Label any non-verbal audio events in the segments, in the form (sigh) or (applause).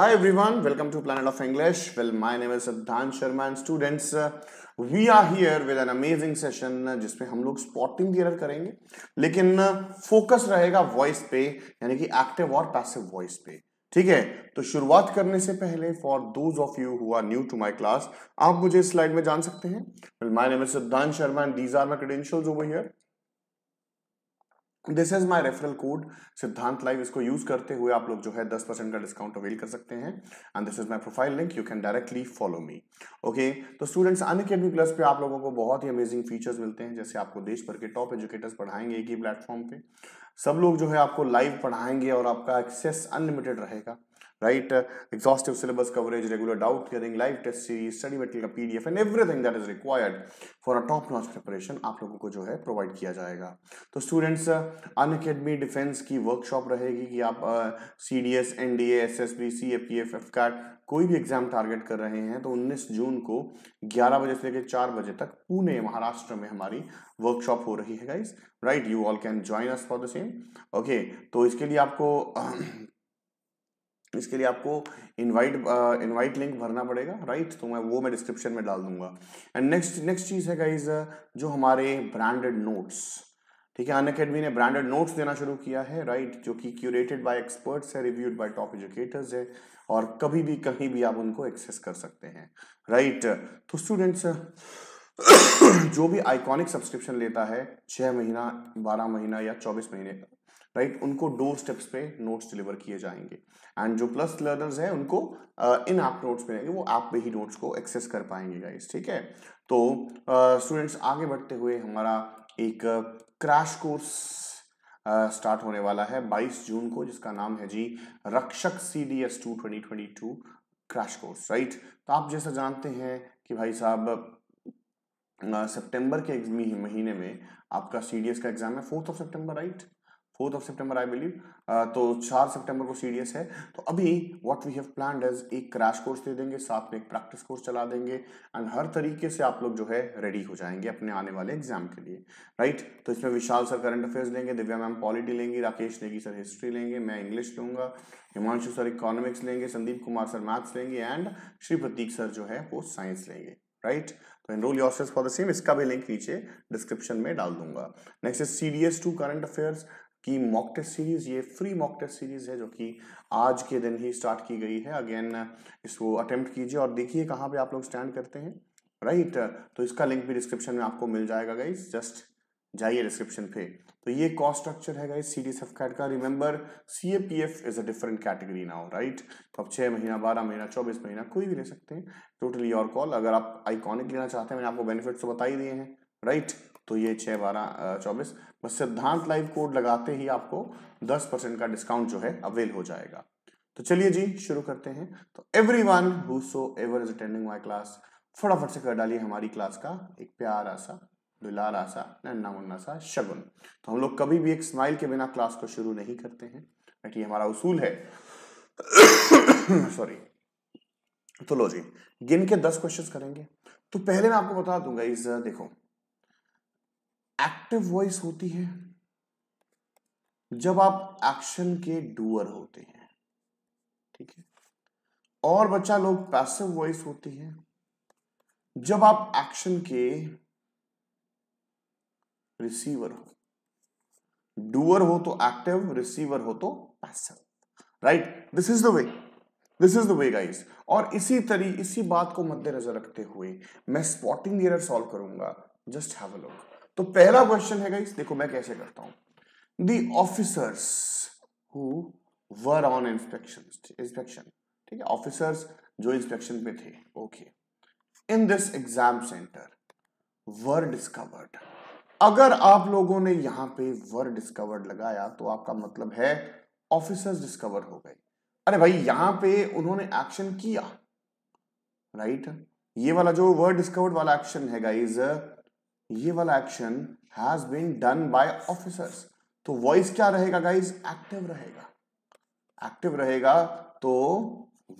Hi everyone, welcome to Planet of English. Well, my name is Siddhan Sharma and students, uh, we are here with an amazing session जिसमें हम लोग spotting the error करेंगे लेकिन focus रहेगा voice पे यानी कि active और passive voice पे ठीक है तो शुरुआत करने से पहले for those of you who are new to my class आप मुझे स्लाइड में जान सकते हैं well my name is Siddhant Sharma and these are my credentials over here this is my referral code Siddhant live इसको यूज करते हुए आप लोग जो है दस परसेंट का डिस्काउंट अवेल कर सकते हैं and this is my profile link you can directly follow me okay तो स्टूडेंट्स अकेडमी प्लस पे आप लोगों को बहुत ही अमेजिंग फीचर्स मिलते हैं जैसे आपको देश भर के टॉप एजुकेटर्स पढ़ाएंगे एक ही प्लेटफॉर्म पे सब लोग जो है आपको लाइव पढ़ाएंगे और आपका एक्सेस अनलिमिटेड रहेगा right? Uh, exhaustive syllabus coverage, regular doubt clearing, live test series, study material का PDF and everything that is required for a top-notch preparation आप लोगों को जो है provide किया जाएगा. तो students अन अकेडमी डिफेंस की वर्कशॉप रहेगी कि आप C D S N D S S B C F P F F cat कोई भी एग्जाम टारगेट कर रहे हैं तो 19 जून को 11 बजे से लेकर 4 बजे तक पुणे महाराष्ट्र में हमारी वर्कशॉप हो रही है guys right you all can join us for the same okay तो इसके लिए आपको इसके लिए आपको इनवाइट इनवाइट लिंक भरना पड़ेगा राइट तो मैं वो मैं डिस्क्रिप्शन में डाल दूंगा एंड नेक्स्ट नेक्स्ट चीज़ है गाइज जो हमारे ब्रांडेड नोट्स ठीक है अकेडमी ने ब्रांडेड नोट्स देना शुरू किया है राइट जो कि क्यूरेटेड बाय एक्सपर्ट्स है रिव्यूड बाय टॉप एजुकेटर्स है और कभी भी कहीं भी आप उनको एक्सेस कर सकते हैं राइट तो स्टूडेंट्स जो भी आइकॉनिक सब्सक्रिप्शन लेता है छह महीना बारह महीना या चौबीस महीने राइट उनको डोर स्टेप्स पे नोट्स डिलीवर किए जाएंगे एंड जो प्लस लर्नर्स हैं उनको इन ऐप नोट्स पे रहेंगे वो ऐप पे ही नोट्स को एक्सेस कर पाएंगे गाइस ठीक है तो स्टूडेंट्स uh, आगे बढ़ते हुए हमारा एक क्रैश कोर्स स्टार्ट होने वाला है 22 जून को जिसका नाम है जी Rakshak C D S two twenty twenty two crash course right तो आप जैसा जानते हैं कि भाई साहब सेप्टेम्बर के महीने में आपका सी का एग्जाम है fourth of September right fourth of September I believe तो चार सितंबर को सी है तो अभी what we have plan is एक क्रैश कोर्स दे देंगे साथ में एक प्रैक्टिस कोर्स चला देंगे एंड हर तरीके से आप लोग जो है रेडी हो जाएंगे अपने आने वाले एग्जाम के लिए राइट right? तो इसमें विशाल सर करंट अफेयर्स लेंगे दिव्या मैम पॉलिटी लेंगी राकेश नेगी सर हिस्ट्री लेंगे मैं इंग्लिश लूंगा हिमांशु सर इकोनॉमिक्स लेंगे संदीप कुमार सर मैथ्स लेंगे एंड श्री प्रतीक सर जो है वो साइंस लेंगे राइट तो enrol your for the same इसका भी लिंक नीचे डिस्क्रिप्शन में डाल दूंगा next is C D S two current affairs की मॉक टेस्ट सीरीज ये फ्री मॉक टेस्ट सीरीज है जो कि आज के दिन ही स्टार्ट की गई है अगेन इसको अटेम्प्ट कीजिए और देखिए कहाँ पे आप लोग स्टैंड करते हैं राइट right? तो इसका लिंक भी डिस्क्रिप्शन में आपको मिल जाएगा गाइज जस्ट जाइए डिस्क्रिप्शन पे तो ये कॉस्ट स्ट्रक्चर है guys C D F cat का remember C A P F is a different category now right तो अब छः महीना बारह महीना चौबीस महीना कोई भी ले सकते हैं टोटली योर कॉल अगर आप आइकॉनिक लेना चाहते हैं मैंने आपको बेनिफिट्स तो बता ही दिए हैं राइट तो ये छः बारह चौबीस बस सिद्धांत लाइव कोड लगाते ही आपको 10 परसेंट का डिस्काउंट जो है अवेल हो जाएगा तो चलिए जी शुरू करते हैं तो everyone so ever is attending my class फटाफट से कर डालिए हमारी क्लास का एक प्यारा सा दुलारा सा नन्ना मुन्ना सा शगुन तो हम लोग कभी भी एक स्माइल के बिना क्लास को शुरू नहीं करते हैं ये हमारा उसूल है सॉरी (coughs) तो लो जी गिन के दस क्वेश्चंस करेंगे तो पहले मैं आपको बता दूंगा इस देखो एक्टिव वॉइस होती है जब आप एक्शन के डूअर होते हैं ठीक है और बच्चा लोग पैसिव वॉइस होती है जब आप एक्शन के रिसीवर हो डूअर हो तो एक्टिव रिसीवर हो तो passive right this is the way this is the way guys और इसी तरी इसी बात को मद्देनजर रखते हुए मैं स्पॉटिंग एरर सॉल्व करूंगा जस्ट हैव अ लुक तो पहला क्वेश्चन है गाइस देखो मैं कैसे करता हूं the officers who were on inspection inspection ठीक है ऑफिसर्स जो इंस्पेक्शन पे थे okay in this exam centre were discovered अगर आप लोगों ने यहां पे वर डिस्कवर्ड लगाया तो आपका मतलब है ऑफिसर्स डिस्कवर हो गए अरे भाई यहां पे उन्होंने एक्शन किया राइट right? ये वाला जो वर डिस्कवर्ड वाला एक्शन है गाइज ये वाला action has been done by officers तो वॉइस क्या रहेगा गाइज एक्टिव रहेगा एक्टिव रहेगा तो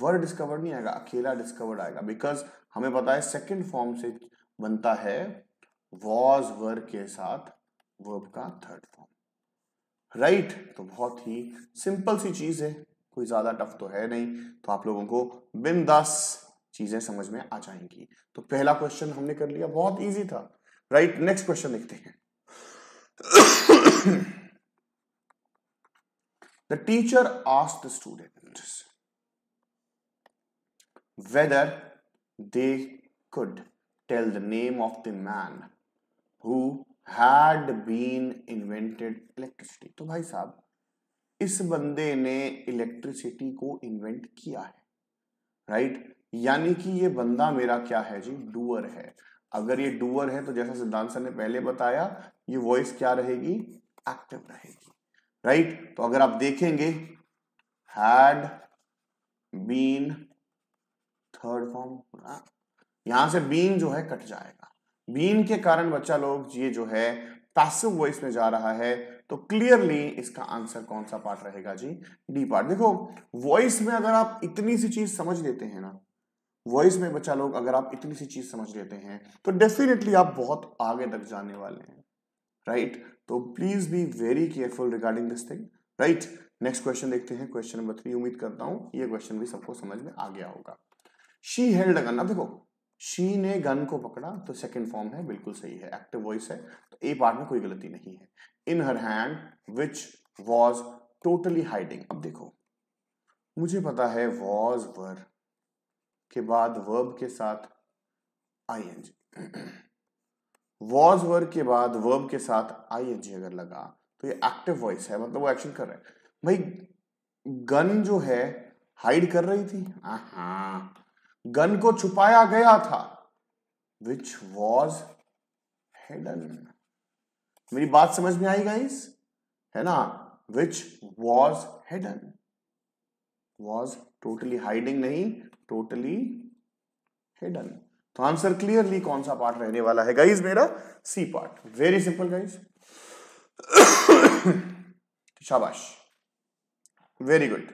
वर्ड डिस्कवर्ड नहीं आएगा अकेला डिस्कवर्ड आएगा बिकॉज हमें पता है सेकेंड फॉर्म से बनता है वॉज वर्ग के साथ वर्ब का थर्ड फॉर्म राइट तो बहुत ही सिंपल सी चीज है कोई ज्यादा टफ तो है नहीं तो आप लोगों को बिंदास चीजें समझ में आ जाएंगी तो पहला क्वेश्चन हमने कर लिया बहुत ईजी था राइट नेक्स्ट क्वेश्चन देखते हैं the teacher ask the student whether they could tell the name of the man who had been invented electricity तो भाई साहब इस बंदे ने इलेक्ट्रिसिटी को इन्वेंट किया है राइट right? यानी कि ये बंदा मेरा क्या है जी डूअर है अगर ये डूअर है तो जैसा सिद्धांत सर ने पहले बताया ये वॉइस क्या रहेगी एक्टिव रहेगी राइट right? तो अगर आप देखेंगे हैड बीन थर्ड फॉर्म यहां से बीन जो है कट जाएगा बीन के कारण बच्चा लोग ये जो है पैसिव वॉइस में जा रहा है तो क्लियरली इसका आंसर कौन सा पार्ट रहेगा जी डी पार्ट देखो वॉइस में अगर आप इतनी सी चीज समझ लेते हैं ना वॉइस में बच्चा लोग अगर आप इतनी सी चीज समझ लेते हैं तो डेफिनेटली आप बहुत आगे तक जाने वाले हैं राइट right? तो please be very careful regarding this thing right next question देखते हैं क्वेश्चन नंबर थ्री उम्मीद करता हूं ये क्वेश्चन भी सबको समझ में आ गया होगा शी हेल्ड गन देखो शी ने गन को पकड़ा तो सेकेंड फॉर्म है बिल्कुल सही है एक्टिव वॉइस है तो ए पार्ट में कोई गलती नहीं है in her hand which was totally hiding अब देखो मुझे पता है वॉज वर के बाद वर्ब के साथ आई एन जी वॉज वर्ग के बाद वर्ब के साथ आई एन जी अगर लगा तो ये एक्टिव वॉइस है मतलब वो एक्शन कर रहे हैं भाई गन जो है हाइड कर रही थी आहा। गन को छुपाया गया था विच वॉज हेडन मेरी बात समझ में आई गाइस है ना which was hidden was totally hiding नहीं टोटली हिडन तो आंसर क्लियरली कौन सा पार्ट रहने वाला है गाइज मेरा C part very simple guys शाबाश वेरी गुड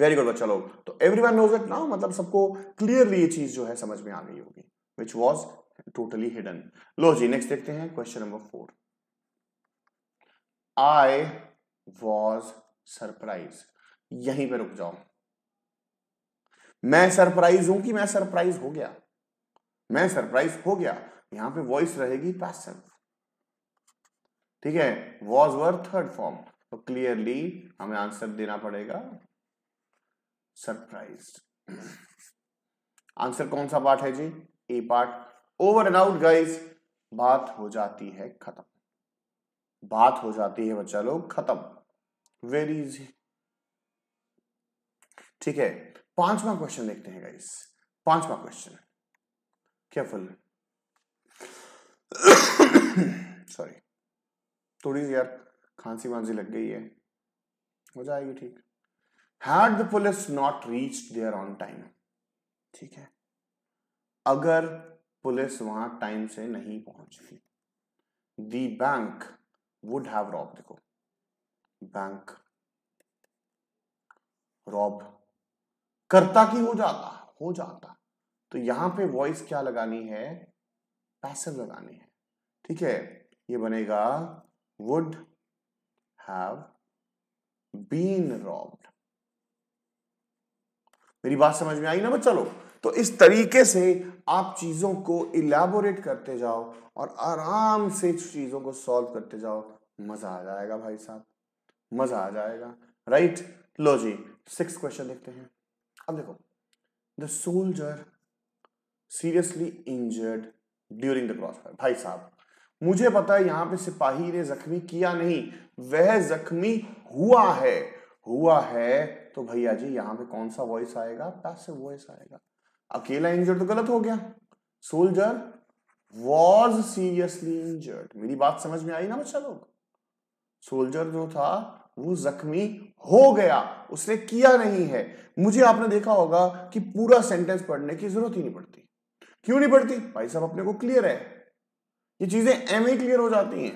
वेरी गुड बच्चा लोग तो एवरी वन नोज इट ना मतलब सबको क्लियरली ये चीज जो है समझ में आ गई होगी विच वॉज टोटली हिडन लो जी नेक्स्ट देखते हैं question number four I was surprise यहीं पे रुक जाओ मैं सरप्राइज हूं कि मैं सरप्राइज हो गया मैं सरप्राइज हो गया यहां पे वॉइस रहेगी पैसिव ठीक है वॉज वर थर्ड फॉर्म तो क्लियरली हमें आंसर देना पड़ेगा सरप्राइज आंसर कौन सा पार्ट है जी A part over and out guys बात हो जाती है खत्म बात हो जाती है बच्चा लोग खत्म वेरी इजी ठीक है पांचवा क्वेश्चन देखते हैं गाइस पांचवा क्वेश्चन केयरफुल सॉरी थोड़ी सी यार खांसी वांसी लग गई है हो जाएगी ठीक had the police not reach there on time ठीक है अगर पुलिस वहां टाइम से नहीं पहुंचती the bank would have rob देखो बैंक रॉब करता की हो जाता हो जाता तो यहां पे वॉइस क्या लगानी है पैसिव लगानी है ठीक है ये बनेगा वुड हैव बीन रॉब्ड मेरी बात समझ में आई ना बस चलो तो इस तरीके से आप चीजों को इलेबोरेट करते जाओ और आराम से चीजों को सॉल्व करते जाओ मजा आ जाएगा भाई साहब मजा आ जाएगा राइट लो जी सिक्स क्वेश्चन देखते हैं अब देखो the soldier seriously injured during the crossfire भाई साहब मुझे पता है यहां पे सिपाही ने जख्मी किया नहीं वह जख्मी हुआ है हुआ है तो भैया जी यहां पे कौन सा वॉइस आएगा पैसे वॉइस आएगा अकेला इंजर्ड तो गलत हो गया सोल्जर वॉज सीरियसली इंजर्ड मेरी बात समझ में आई ना बच्चा लोग सोल्जर जो था वो जख्मी हो गया उसने किया नहीं है मुझे आपने देखा होगा कि पूरा सेंटेंस पढ़ने की जरूरत ही नहीं पड़ती क्यों नहीं पड़ती भाई साहब अपने को क्लियर है ये चीजें एम ही क्लियर हो जाती हैं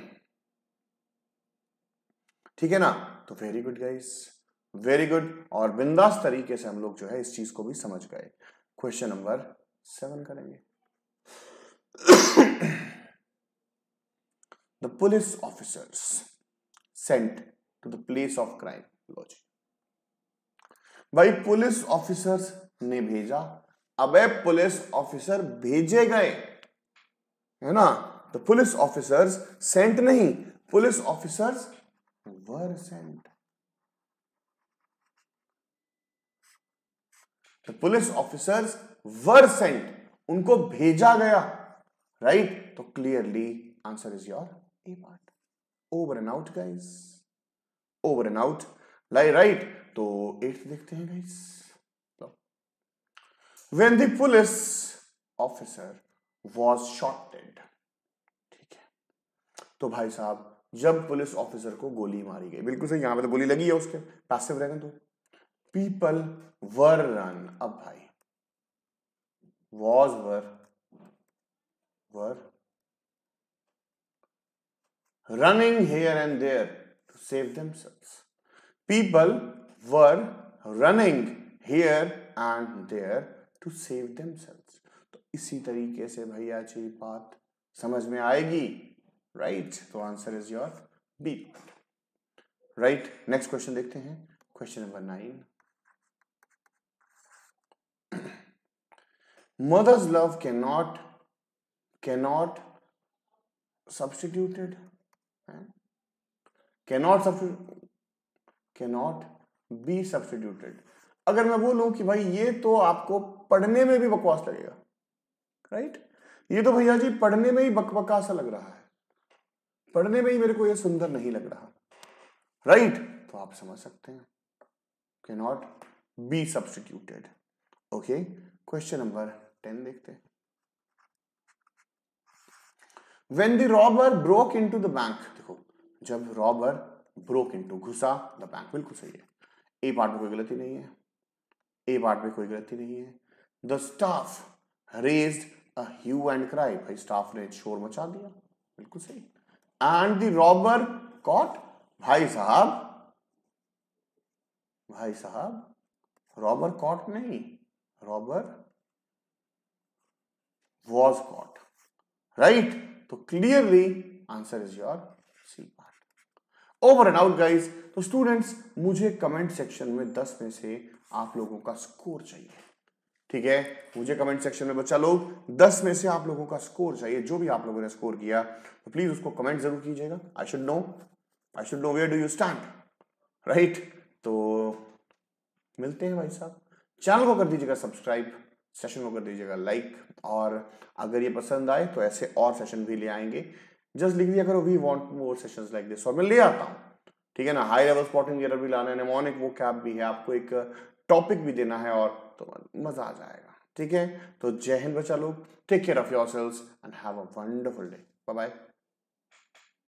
ठीक है ना तो very good guys very good और बिंदास तरीके से हम लोग जो है इस चीज को भी समझ गए क्वेश्चन नंबर सेवन करेंगे the police officers sent the place of crime crime logic भाई पुलिस ऑफिसर्स ने भेजा अबे पुलिस ऑफिसर भेजे गए है ना द तो पुलिस ऑफिसर्स सेंट नहीं police officers were sent the police officers were sent उनको भेजा गया राइट right? तो clearly answer is your A part over and out guys over and out लाई राइट तो एट देखते हैं guys when the police officer was shorted ठीक है तो भाई साहब जब पुलिस ऑफिसर को गोली मारी गई बिल्कुल सही यहां पे तो गोली लगी है उसके पैसिव रहेगा तो पीपल वर रन अब भाई was were were running here and there save themselves. People were running here and there to save themselves. तो इसी तरीके से भाई आज ये बात समझ में आएगी राइट तो answer is your B right next question देखते हैं question number nine mother's love cannot cannot substituted right? cannot substitute cannot be substituted अगर मैं बोलूं कि भाई ये तो आपको पढ़ने में भी बकवास लगेगा राइट ये तो भैया जी पढ़ने में ही बकबका सा लग रहा है पढ़ने में ही मेरे को ये सुंदर नहीं लग रहा राइट तो आप समझ सकते हैं के not be substituted okay question number ten देखते हैं when the robber broke into the bank देखो जब रॉबर ब्रोक इनटू घुसा द बैंक बिल्कुल सही है ए पार्ट में कोई गलती नहीं है ए पार्ट में कोई गलती नहीं है the staff raise a hue and cry भाई स्टाफ ने शोर मचा दिया बिल्कुल सही एंड द रॉबर कॉट भाई साहब भाई साहब रॉबर कॉट नहीं रॉबर वॉज कॉट राइट तो clearly answer is your C over and out guys तो स्टूडेंट्स मुझे कमेंट सेक्शन में दस में से आप लोगों का स्कोर चाहिए ठीक है मुझे कमेंट सेक्शन में बच्चा लोग दस में से आप लोगों का स्कोर चाहिए जो भी आप लोगों ने स्कोर किया तो प्लीज उसको कमेंट जरूर कीजिएगा I should know I should know where do you stand right तो मिलते हैं भाई साहब चैनल को कर दीजिएगा सब्सक्राइब सेशन को कर दीजिएगा लाइक और अगर ये पसंद आए तो ऐसे और सेशन भी ले आएंगे जस्ट लिख दिया करो we want more session like this और मैं ले आता हूँ ठीक है ना हाई लेवल स्पॉटिंग एरर भी लाना है मॉनिक वो कैप भी है आपको एक टॉपिक uh, भी देना है और तो मजा आ जाएगा ठीक है तो जय हिंद बचा लोग take care of your selves and have a wonderful day bye bye